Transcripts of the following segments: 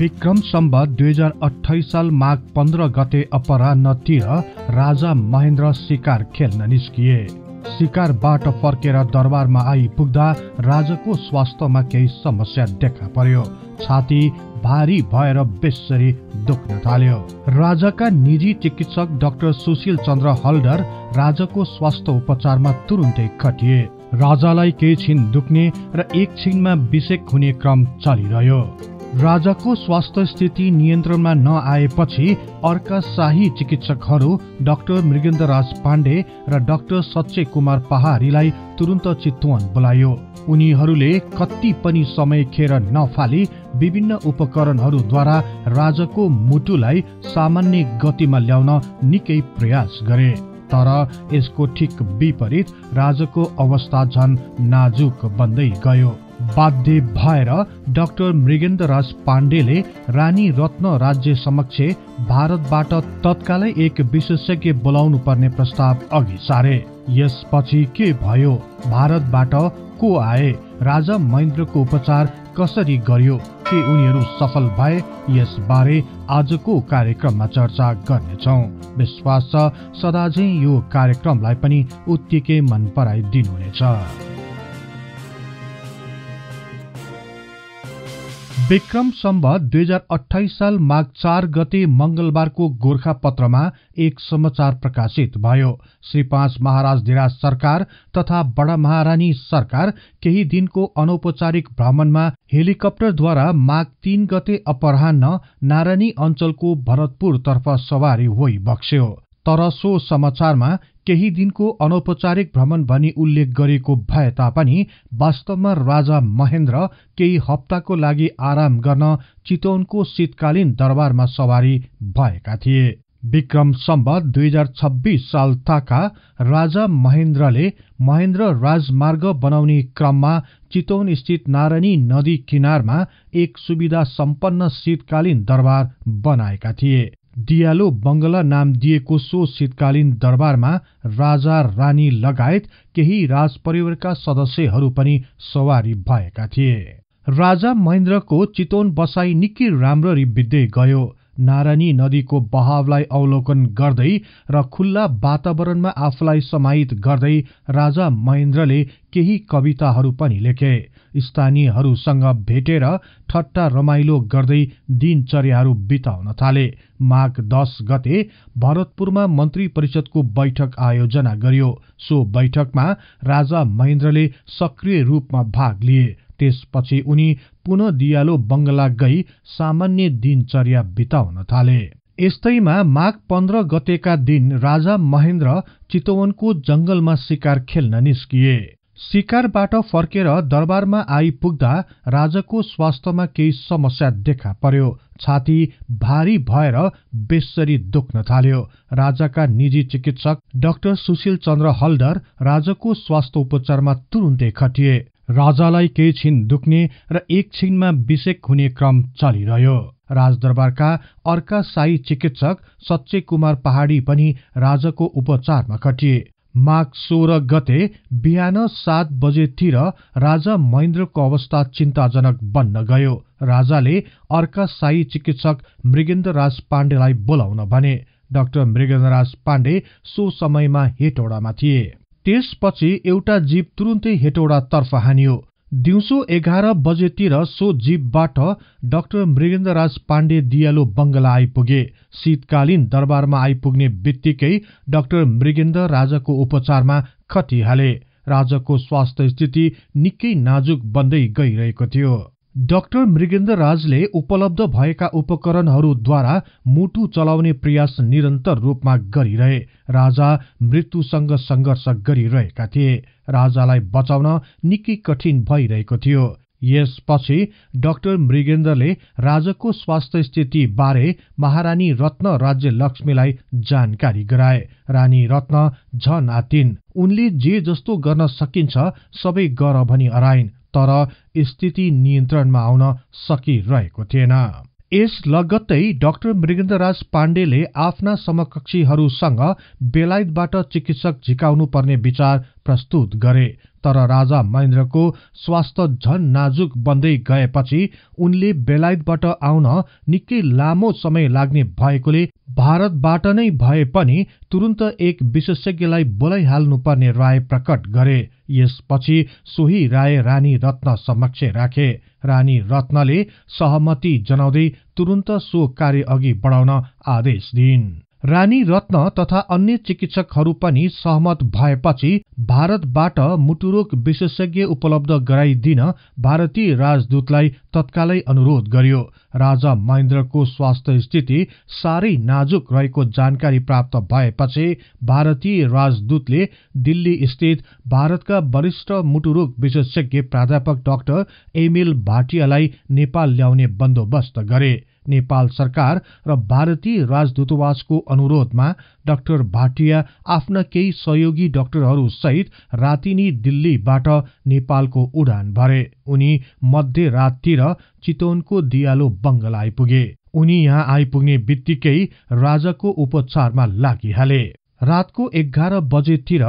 विक्रम सम्ब दुई हजार अठाइस साल माघ पन्ध्र गते अपराह्नतिर राजा महेन्द्र शिकार खेल्न निस्किए शिकारबाट फर्केर दरबारमा आइपुग्दा राजाको स्वास्थ्यमा केही समस्या देखा पर्यो छाती भारी भएर बेसरी दुख्न थाल्यो राजाका निजी चिकित्सक डाक्टर सुशील चन्द्र हल्डर राजाको स्वास्थ्य उपचारमा तुरुन्तै खटिए राजालाई केही छिन दुख्ने र एकछिनमा छिनमा हुने क्रम चलिरह्यो राजाको स्वास्थ्य स्थिति नियन्त्रणमा नआएपछि अर्का शाही चिकित्सकहरू डाक्टर राज पाण्डे र डाक्टर सच्चे कुमार पहाडीलाई तुरन्त चितवन बोलायो उनीहरूले कति पनि समय खेर नफाली विभिन्न उपकरणहरूद्वारा राजाको मुटुलाई सामान्य गतिमा ल्याउन निकै प्रयास गरे तर यसको ठिक विपरीत राजाको अवस्था झन नाजुक बन्दै गयो बाध्य भएर डाक्टर मृगेन्द्रराज पाण्डेले रानी रत्न राज्य समक्ष भारतबाट तत्कालै एक विशेषज्ञ बोलाउनु पर्ने प्रस्ताव अघि सारे यसपछि के भयो भारतबाट को आए राजा महेन्द्रको उपचार कसरी गरियो के उनीहरू सफल भए यसबारे आजको कार्यक्रममा चर्चा गर्नेछौ विश्वास छ सदा यो कार्यक्रमलाई पनि उत्तिकै मन पराइदिनुहुनेछ विक्रम सम्भ दुई हजार अठाइस साल माघ चार गते मंगलबारको पत्रमा एक समाचार प्रकाशित भयो श्री पाँच महाराज धिराज सरकार तथा बडा महारानी सरकार केही दिनको अनौपचारिक भ्रमणमा हेलिकप्टरद्वारा माघ तीन गते अपराह नारायणी अञ्चलको भरतपुरतर्फ सवारी होइ बक्स्यो तर सो समाचारमा केही दिनको अनौपचारिक भ्रमण भनी उल्लेख गरिएको भए तापनि वास्तवमा राजा महेन्द्र केही हप्ताको लागि आराम गर्न चितौनको शीतकालीन दरबारमा सवारी भएका थिए विक्रम सम्बत दुई हजार छब्बिस साल ताका राजा महेन्द्रले महेन्द्र राजमार्ग बनाउने क्रममा चितौनस्थित नारायणी नदी किनारमा एक सुविधा सम्पन्न शीतकालीन दरबार बनाएका थिए डियालो बंगला नाम दिएको सो शीतकालीन दरबारमा राजा रानी लगायत केही राजपरिवारका सदस्यहरू पनि सवारी भएका थिए राजा महेन्द्रको चितवन बसाई निकै राम्ररी बित्दै गयो नारायणी नदीको बहावलाई अवलोकन गर्दै र खुल्ला वातावरणमा आफूलाई समाहित गर्दै राजा महेन्द्रले केही कविताहरू पनि लेखे स्थानीयहरूसँग भेटेर ठट्टा रमाइलो गर्दै दिनचर्याहरू बिताउन थाले माघ दश गते भरतपुरमा मन्त्री परिषदको बैठक आयोजना गरियो सो बैठकमा राजा महेन्द्रले सक्रिय रूपमा भाग लिए त्यसपछि उनी पुनः दियालो बङ्गला गई सामान्य दिनचर्या बिताउन थाले यस्तैमा माघ पन्ध्र गतेका दिन राजा महेन्द्र चितवनको जंगलमा शिकार खेल्न निस्किए शिकारबाट फर्केर दरबारमा आइपुग्दा राजाको स्वास्थ्यमा केही समस्या देखा पर्यो छाती भारी भएर बेसरी दुख्न थाल्यो राजाका निजी चिकित्सक डाक्टर सुशील चन्द्र हल्डर राजाको स्वास्थ्य उपचारमा तुरुन्तै खटिए राजालाई केही छिन दुख्ने र एक छिनमा विषेक हुने क्रम चलिरह्यो राजदरबारका अर्का साई चिकित्सक सच्चे कुमार पहाडी पनि राजाको उपचारमा खटिए माघ सोह्र गते बिहान सात बजेतिर राजा महेन्द्रको अवस्था चिन्ताजनक बन्न गयो राजाले अर्का साई चिकित्सक मृगेन्द्रराज पाण्डेलाई बोलाउन भने डाक्टर मृगेन्द्रराज पाण्डे सो समयमा हेटौडामा थिए त्यसपछि एउटा जीव तुरुन्तै हेटौडातर्फ हानियो दिउँसो एघार बजेतिर सो जीपबाट डाक्टर मृगेन्द्र राज पाण्डे दियालो बंगला आइपुगे शीतकालीन दरबारमा आइपुग्ने बित्तिकै डाक्टर मृगेन्द्र राजाको उपचारमा खटिहाले राजाको स्वास्थ्य स्थिति निकै नाजुक बन्दै गइरहेको थियो डाक्टर मृगेन्द्र राजले उपलब्ध भएका उपकरणहरूद्वारा मुटु चलाउने प्रयास निरन्तर रूपमा गरिरहे राजा मृत्युसँग सङ्घर्ष गरिरहेका थिए राजालाई बचाउन निकै कठिन भइरहेको थियो यसपछि डाक्टर मृगेन्द्रले राजाको स्वास्थ्य स्थिति बारे महारानी रत्न राज्य लक्ष्मीलाई जानकारी गराए रानी रत्न झन आतिन उनले जे जस्तो गर्न सकिन्छ सबै गर भनी अराइन् तर स्थिति नियन्त्रणमा आउन सकिरहेको थिएन यस लगत्तै डाक्टर मृगेन्द्रराज पाण्डेले आफ्ना समकक्षीहरूसँग बेलायतबाट चिकित्सक झिकाउनु पर्ने विचार प्रस्तुत गरे तर राजा महेन्द्रको स्वास्थ्य झन नाजुक बन्दै गएपछि उनले बेलायतबाट आउन निकै लामो समय लाग्ने भएकोले भारतबाट नै भए पनि तुरुन्त एक विशेषज्ञलाई बोलाइहाल्नुपर्ने राय प्रकट गरे यसपछि सोही राय रानी रत्न समक्ष राखे रानी रत्नले सहमति जनाउँदै तुरन्त सो कार्य अघि बढाउन आदेश दिइन्। रानी रत्न तथा अन्य चिकित्सकहरू पनि सहमत भएपछि भारतबाट मुटुरोग विशेषज्ञ उपलब्ध गराइदिन भारतीय राजदूतलाई तत्कालै अनुरोध गरियो राजा महेन्द्रको स्वास्थ्य स्थिति साह्रै नाजुक रहेको जानकारी प्राप्त भएपछि भारतीय राजदूतले दिल्ली स्थित भारतका वरिष्ठ मुटुरोग विशेषज्ञ प्राध्यापक डाक्टर एमिल भाटियालाई नेपाल ल्याउने बन्दोबस्त गरे नेपाल सरकार र भारतीय राजदूतावासको अनुरोधमा डाक्टर भाटिया आफ्ना केही सहयोगी डाक्टरहरूसहित रातिनी दिल्लीबाट नेपालको उडान भरे उनी मध्यराततिर चितवनको दियालो बङ्गला आइपुगे उनी यहाँ आइपुग्ने बित्तिकै राजाको उपचारमा लागिहाले रातको एघार बजेतिर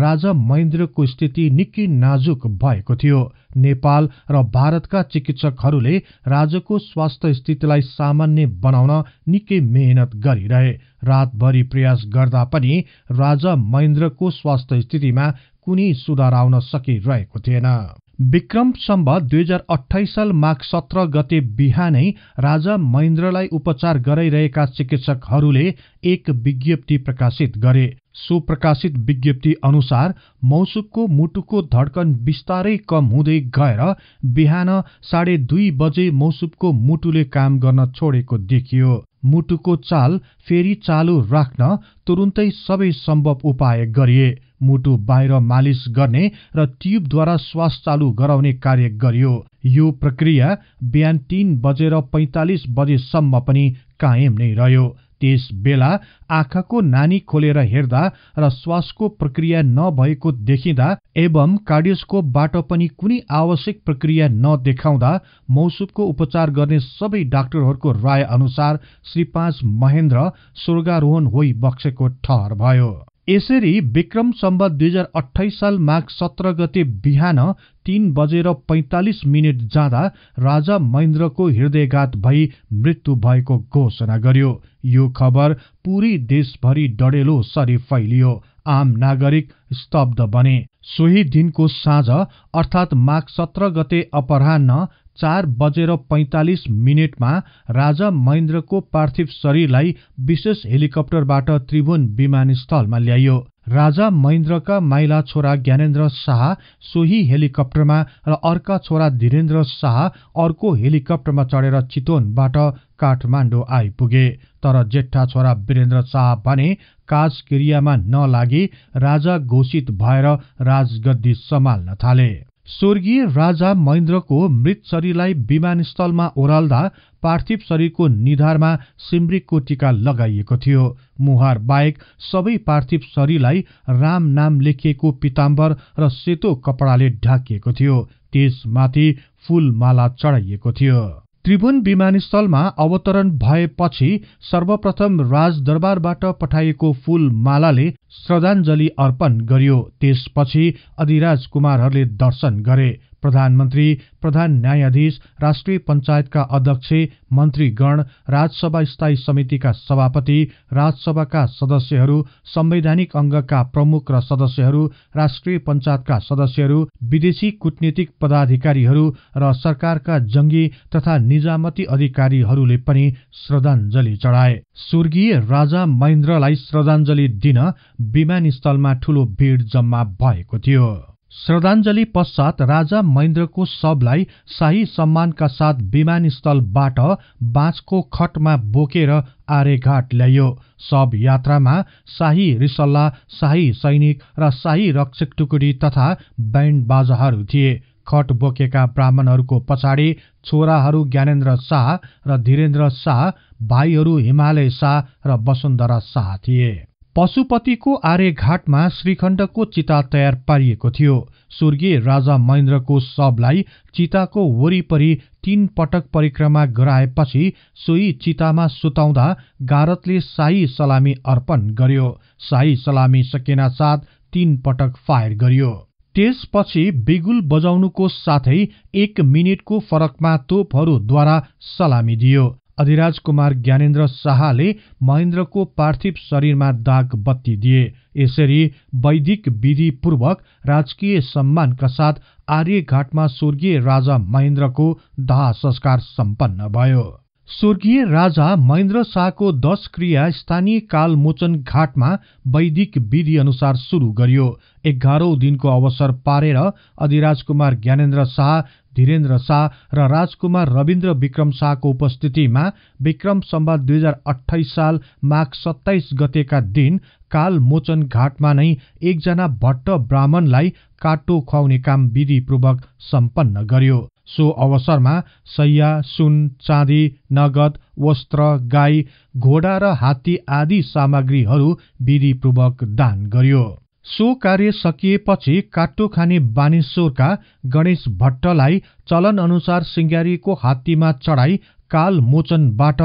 राजा महेन्द्रको स्थिति निकै नाजुक भएको थियो नेपाल र भारतका चिकित्सकहरूले राजाको स्वास्थ्य स्थितिलाई सामान्य बनाउन निकै मेहनत गरिरहे रातभरि प्रयास गर्दा पनि राजा महेन्द्रको स्वास्थ्य स्थितिमा कुनै सुधार आउन सकिरहेको थिएन विक्रम सम्भ दुई हजार अठाइस साल माघ सत्र गते बिहानै राजा महेन्द्रलाई उपचार गराइरहेका चिकित्सकहरूले एक विज्ञप्ति प्रकाशित गरे सो प्रकाशित विज्ञप्ति अनुसार मौसुकको मुटुको धड्कन बिस्तारै कम हुँदै गएर बिहान साढे दुई बजे मौसुपको मुटुले काम गर्न छोडेको देखियो मुटुको चाल फेरि चालु राख्न तुरुन्तै सबै सम्भव उपाय गरिए मुटु बाहिर मालिस गर्ने र ट्युबद्वारा श्वास चालु गराउने कार्य गरियो यो प्रक्रिया बिहान तीन बजेर पैंतालिस बजेसम्म पनि कायम नै रह्यो त्यस बेला आँखाको नानी खोलेर हेर्दा र श्वासको प्रक्रिया नभएको देखिँदा एवं कार्डियोस्कोपबाट पनि कुनै आवश्यक प्रक्रिया नदेखाउँदा मौसुपको उपचार गर्ने सबै डाक्टरहरूको राय अनुसार श्री पाँच महेन्द्र स्वर्गारोहण होइ बक्सेको ठहर भयो यसरी विक्रम सम्ब दुई हजार अठाइस साल माघ सत्र गते बिहान तीन बजेर पैंतालिस मिनट जाँदा राजा महेन्द्रको हृदयघात भई मृत्यु भएको घोषणा गर्यो यो खबर पूरै देशभरि डडेलो सरी फैलियो आम नागरिक स्तब्ध बने सोही दिनको साँझ अर्थात् माघ सत्र गते अपरान्न चार बजेर पैंतालिस मिनटमा राजा महेन्द्रको पार्थिव शरीरलाई विशेष हेलिकप्टरबाट त्रिभुवन विमानस्थलमा ल्याइयो राजा महेन्द्रका माइला छोरा ज्ञानेन्द्र शाह सोही हेलिकप्टरमा र अर्का छोरा धीरेन्द्र शाह अर्को हेलिकप्टरमा चढेर चितवनबाट काठमाडौँ आइपुगे तर जेठा छोरा वीरेन्द्र शाह भने क्रियामा नलागी राजा घोषित भएर राजगद्दी सम्हाल्न थाले स्वर्गीय राजा महेन्द्रको मृत शरीरलाई विमानस्थलमा ओह्राल्दा पार्थिव शरीरको निधारमा सिम्रिकको टिका लगाइएको थियो मुहार बाहेक सबै पार्थिव शरीरलाई राम नाम लेखिएको पिताम्बर र सेतो कपडाले ढाकिएको थियो त्यसमाथि फूलमाला चढाइएको थियो त्रिभुवन विमानस्थलमा अवतरण भएपछि सर्वप्रथम राजदरबारबाट पठाइएको मालाले श्रद्धाञ्जली अर्पण गरियो त्यसपछि अधिराज कुमारहरूले दर्शन गरे प्रधानमन्त्री प्रधान न्यायाधीश राष्ट्रिय पञ्चायतका अध्यक्ष मन्त्रीगण राजसभा स्थायी समितिका सभापति राजसभाका सदस्यहरू संवैधानिक अङ्गका प्रमुख र सदस्यहरू राष्ट्रिय पञ्चायतका सदस्यहरू विदेशी कूटनीतिक पदाधिकारीहरू र सरकारका जंगी तथा निजामती अधिकारीहरूले पनि श्रद्धाञ्जली चढाए स्वर्गीय राजा महेन्द्रलाई श्रद्धाञ्जली दिन विमानस्थलमा ठूलो भीड़ जम्मा भएको थियो श्रद्धाञ्जली पश्चात राजा महेन्द्रको शवलाई शाही सम्मानका साथ विमानस्थलबाट बाँचको खटमा बोकेर आर्यघाट ल्याइयो शव यात्रामा शाही रिसल्ला शाही सैनिक र शाही रक्षक टुकुडी तथा ब्यान्ड बाजाहरू थिए खट बोकेका ब्राह्मणहरूको पछाडि छोराहरू ज्ञानेन्द्र शाह र धीरेन्द्र शाह भाइहरू हिमालय शाह र वसुन्धरा शाह थिए पशुपतिको आर्यघाटमा श्रीखण्डको चिता तयार पारिएको थियो स्वर्गीय राजा महेन्द्रको शबलाई चिताको वरिपरि तीन पटक परिक्रमा गराएपछि सोही चितामा सुताउँदा गारतले साई सलामी अर्पण गर्यो साई सलामी सकेनासाथ तीन पटक फायर गरियो त्यसपछि बिगुल बजाउनुको साथै एक मिनटको फरकमा तोपहरूद्वारा सलामी दियो अधिराज कुमार ज्ञानेन्द्र शाहले महेन्द्रको पार्थिव शरीरमा दाग बत्ती दिए यसरी वैदिक विधिपूर्वक राजकीय सम्मानका साथ आर्यघाटमा स्वर्गीय राजा महेन्द्रको दाह संस्कार सम्पन्न भयो स्वर्गीय राजा महेन्द्र शाहको दश क्रिया स्थानीय कालमोचन घाटमा वैदिक विधि अनुसार सुरु गरियो एघारौं दिनको अवसर पारेर अधिराज कुमार ज्ञानेन्द्र शाह धीरेन्द्र शाह र राजकुमार रविन्द्र विक्रम शाहको उपस्थितिमा विक्रम सम्वाद दुई हजार अठाइस साल माघ सत्ताइस गतेका दिन कालमोचन घाटमा नै एकजना भट्ट ब्राह्मणलाई काटो खुवाउने काम विधिपूर्वक सम्पन्न गर्यो सो अवसरमा सैया सुन चाँदी नगद वस्त्र गाई घोडा र हात्ती आदि सामग्रीहरू विधिपूर्वक दान गरियो सो कार्य सकिएपछि काट्टो खाने बानेश्वरका गणेश भट्टलाई चलन अनुसार सिङ्गारीको हात्तीमा चढाई कालमोचनबाट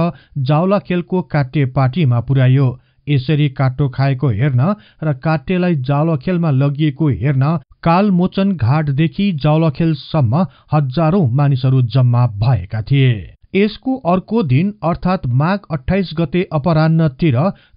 जावलाखेलको पार्टीमा पुर्यायो यसरी काट्टो खाएको हेर्न र काटेलाई जाउलाखेलमा लगिएको हेर्न कालमोचन घाटदेखि जाउलाखेलसम्म हजारौं मानिसहरू जम्मा भएका थिए यसको अर्को दिन अर्थात् माघ अठाइस गते अपरान्नतिर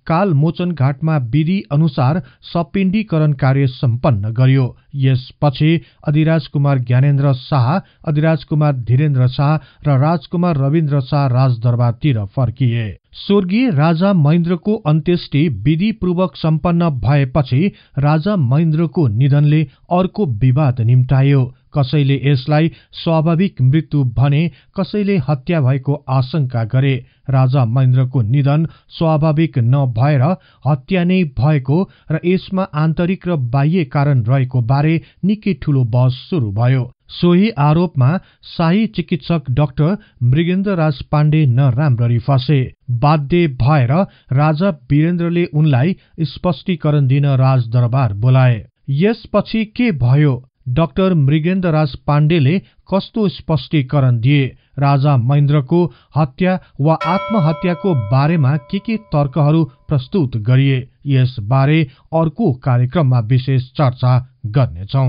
कालमोचन घाटमा विधि अनुसार सपिण्डीकरण कार्य सम्पन्न गरियो यसपछि अधिराज कुमार ज्ञानेन्द्र शाह अधिराज कुमार धीरेन्द्र शाह र राजकुमार रविन्द्र शाह राजदरबारतिर फर्किए स्वर्गीय राजा महेन्द्रको अन्त्येष्टि विधिपूर्वक सम्पन्न भएपछि राजा महेन्द्रको निधनले अर्को विवाद निम्टायो कसैले यसलाई स्वाभाविक मृत्यु भने कसैले हत्या भएको आशंका गरे राजा महेन्द्रको निधन स्वाभाविक नभएर हत्या नै भएको र यसमा आन्तरिक र बाह्य कारण रहेको बारे निकै ठूलो बहस सुरु भयो सोही आरोपमा शाही चिकित्सक डाक्टर मृगेन्द्र राज पाण्डे नराम्ररी फसे बाध्य भएर राजा वीरेन्द्रले उनलाई स्पष्टीकरण दिन राजदरबार बोलाए यसपछि के भयो डाक्टर मृगेन्द्र पाण्डेले कस्तो स्पष्टीकरण दिए राजा महेन्द्रको हत्या वा आत्महत्याको बारेमा के के तर्कहरू प्रस्तुत गरिए यसबारे अर्को कार्यक्रममा विशेष चर्चा गर्नेछौ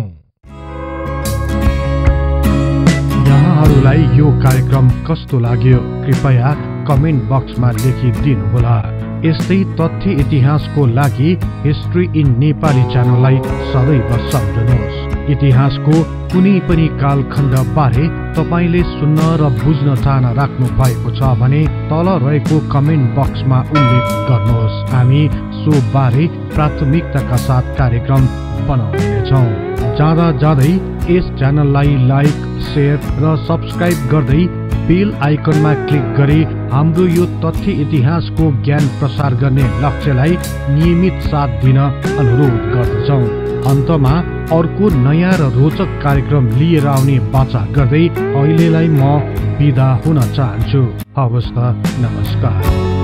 यहाँहरूलाई यो कार्यक्रम कस्तो लाग्यो कृपया कमेन्ट बक्समा लेखिदिनुहोला यस्तै तथ्य इतिहासको लागि हिस्ट्री इन नेपाली च्यानललाई सदैव सम्झनुहोस् इतिहासको कुनै पनि कालखण्ड बारे तपाईँले सुन्न र बुझ्न चाहना राख्नु भएको छ भने तल रहेको कमेन्ट बक्समा उल्लेख गर्नुहोस् हामी सो बारे प्राथमिकताका साथ कार्यक्रम बनाउनेछौँ जाँदा जाँदै यस च्यानललाई लाइक सेयर र सब्सक्राइब गर्दै बेल आइकनमा क्लिक गरी हाम्रो यो तथ्य इतिहासको ज्ञान प्रसार गर्ने लक्ष्यलाई नियमित साथ दिन अनुरोध गर्दछौँ अन्तमा अर्को नयाँ र रोचक कार्यक्रम लिएर आउने बाचा गर्दै अहिलेलाई म विदा हुन चाहन्छु हवस् त नमस्कार